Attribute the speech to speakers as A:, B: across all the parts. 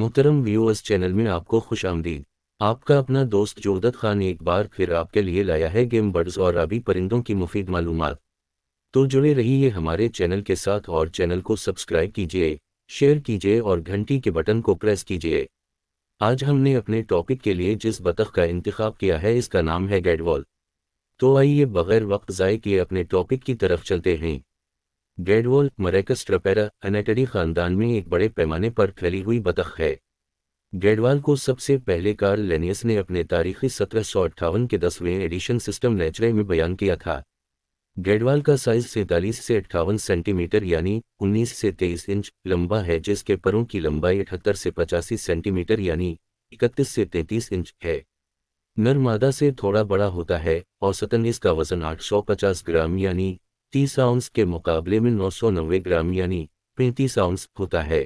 A: मोहतरम viewers channel में आपको खुश आमदीद आपका अपना दोस्त जोदत खान एक बार फिर आपके लिए लाया है गेम बर्ड्स और अभी परिंदों की मुफीद मालूम तो जुड़े रहिए हमारे चैनल के साथ और चैनल को सब्सक्राइब कीजिए शेयर कीजिए और घंटी के बटन को प्रेस कीजिए आज हमने अपने टॉपिक के लिए जिस बतख का इंतखब किया है इसका नाम है गैडवॉल तो आइए बगैर वक्त ज़ाय किए अपने टॉपिक की तरफ चलते हैं डेडवोल मरेकस ट्रपेरा अनेटरी खानदान में एक बड़े पैमाने पर फैली हुई बतख है डेडवाल को सबसे पहले कार्ल लेनियस ने अपने तारीखी सत्रह सौ अट्ठावन के दसवें एडिशन सिस्टम नेचरे में बयान किया था डेडवाल का साइज सैंतालीस से अट्ठावन सेंटीमीटर यानी 19 से 23 इंच लंबा है जिसके परों की लंबाई अठहत्तर से पचासी सेंटीमीटर यानी इकतीस से 33 इंच है नर मादा से थोड़ा बड़ा होता है औसतन इसका वजन 850 ग्राम यानी तीस आउंस के मुकाबले में नौ सौ नब्बे ग्राम यानी पैंतीस आउंस होता है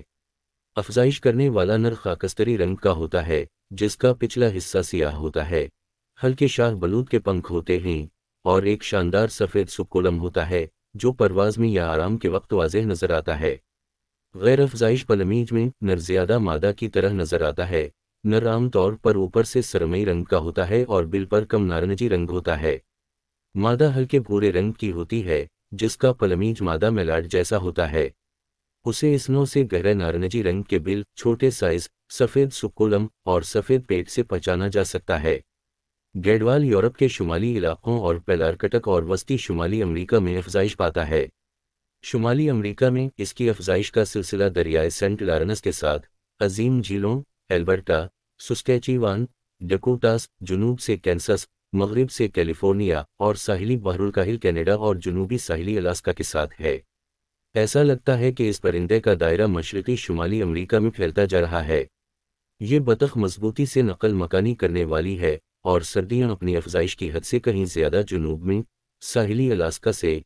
A: अफजाइश करने वाला नर खाकस्तरी रंग का होता है जिसका पिछला हिस्सा सियाह होता है हल्के शाह बलूद के पंख होते हैं और एक शानदार सफ़ेद सुकोलम होता है जो परवाज में या आराम के वक्त वाजह नज़र आता है गैर अफजाइश पलमीज में नर ज़्यादा मादा की तरह नज़र आता है नर आमतौर पर ऊपर से सरमई रंग का होता है और बिल पर कम नारंगी रंग होता है मादा हल्के भूरे रंग की होती है जिसका पलमीज मादा मेलाड जैसा होता है उसे स्नो से गहरे नारंगी रंग के बिल छोटे साइज सफ़ेद सुकोलम और सफ़ेद पेट से पहचाना जा सकता है गेडवाल यूरोप के शुमाली इलाकों और पेलारकटक और वस्ती शुमाली अमरीका में अफजाइश पाता है शुमाली अमरीका में इसकी अफजाइश का सिलसिला दरियाए सेंट लारनस के साथ अजीम झीलों एल्बर्टा सुस्कैचीवान डकोटास जुनूब से कैंसस मगरब से कैलिफोर्निया और साहिली बहरुलकाहिल कैनेडा और जुनूबी साहिली अलास्का के साथ है ऐसा लगता है कि इस परिंदे का दायरा मशरक़ी शुमाली अमरीका में फैलता जा रहा है ये बतख मजबूती से नकल मकानी करने वाली है और सर्दियां अपनी अफजाइश की हद से कहीं ज़्यादा जुनूब में साहली अलास्का से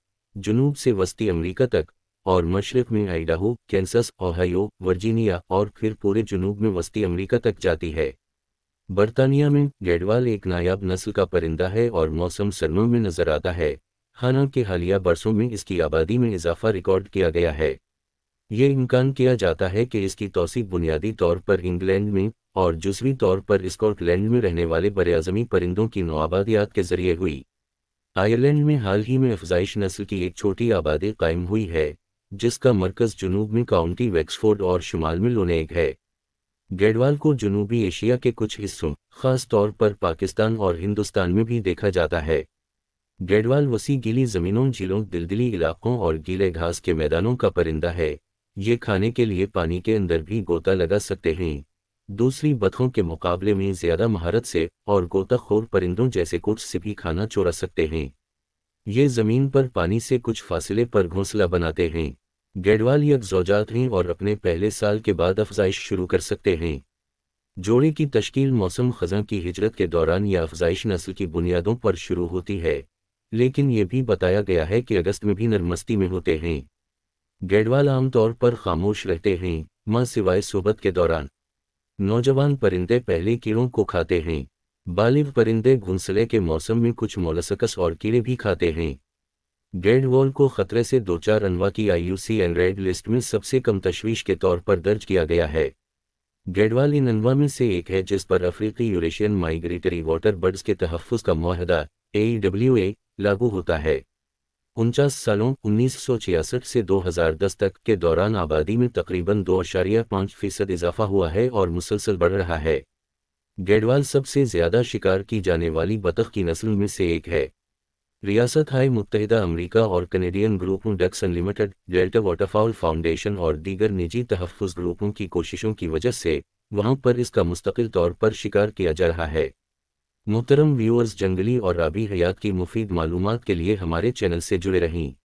A: जुनूब से वस्ती अमरीका तक और मशरक़ में आइडाहो कैंसस ओहायो वर्जीनिया और फिर पूरे जुनूब में वस्ती अमरीका तक जाती है बरतानिया में गैडवाल एक नायाब नस्ल का परिंदा है और मौसम सरमों में नजर आता है हालांकि हालिया बरसों में इसकी आबादी में इजाफा रिकॉर्ड किया गया है ये इम्कान किया जाता है कि इसकी तोसी बुनियादी तौर पर इंग्लैंड में और जुजवी तौर पर स्कॉटलैंड में रहने वाले बरअज़मी परिंदों की नोआबादियात के जरिए हुई आयरलैंड में हाल ही में अफजाइश नस्ल की एक छोटी आबादी कायम हुई है जिसका मरकज़ जुनूब में काउंटी वेक्सफोर्ड और शुमाल में लोनेग है गेडवाल को जनूबी एशिया के कुछ हिस्सों खास तौर पर पाकिस्तान और हिंदुस्तान में भी देखा जाता है गेडवाल वसी गीली जमीनों झीलों दिलदिली इलाकों और गीले घास के मैदानों का परिंदा है ये खाने के लिए पानी के अंदर भी गोता लगा सकते हैं दूसरी बथों के मुकाबले में ज्यादा महारत से और गोताखोर परिंदों जैसे कुछ से भी खाना चोरा सकते हैं ये जमीन पर पानी से कुछ फ़ासिले पर घोंसला बनाते हैं गेडवाल या हैं और अपने पहले साल के बाद अफजाइश शुरू कर सकते हैं जोड़े की तश्कील मौसम खजा की हिजरत के दौरान यह अफजाइश नस्ल की बुनियादों पर शुरू होती है लेकिन यह भी बताया गया है कि अगस्त में भी नरमस्ती में होते हैं गेडवाल आमतौर पर खामोश रहते हैं मां सिवाय सोबत के दौरान नौजवान परिंदे पहले कीड़ों को खाते हैं बालिग परिंदे घुंसले के मौसम में कुछ मोलसकस और कीड़े भी खाते हैं डेड वॉल को खतरे से दो चार अनवा की एंड रेड लिस्ट में सबसे कम तशवीश के तौर पर दर्ज किया गया है डेडवाल इन अनवा में से एक है जिस पर अफ्रीकी यूरेशियन माइग्रेटरी वाटर बर्ड्स के तहफ़ का माहदा ए डब्ल्यू ए लागू होता है उनचास सालों उन्नीस सौ छियासठ से 2010 तक के दौरान आबादी में तकरीबन दो अशारिया पाँच फीसद इजाफा हुआ है और मुसलसल बढ़ रहा है गेडवाल सबसे ज़्यादा शिकार की जाने वाली बतख की नस्ल में से एक है रियासत हाई मुतहदा अमरीका और कनेडियन ग्रुपों Ducks Unlimited Delta Waterfowl Foundation और दीगर निजी तहफ़ ग्रुपों की कोशिशों की वजह से वहाँ पर इसका मुस्तकिल तौर पर शिकार किया जा रहा है मोहतरम व्यूअर्स जंगली और राबी हयात की मुफीद मालूम के लिए हमारे चैनल से जुड़े रहें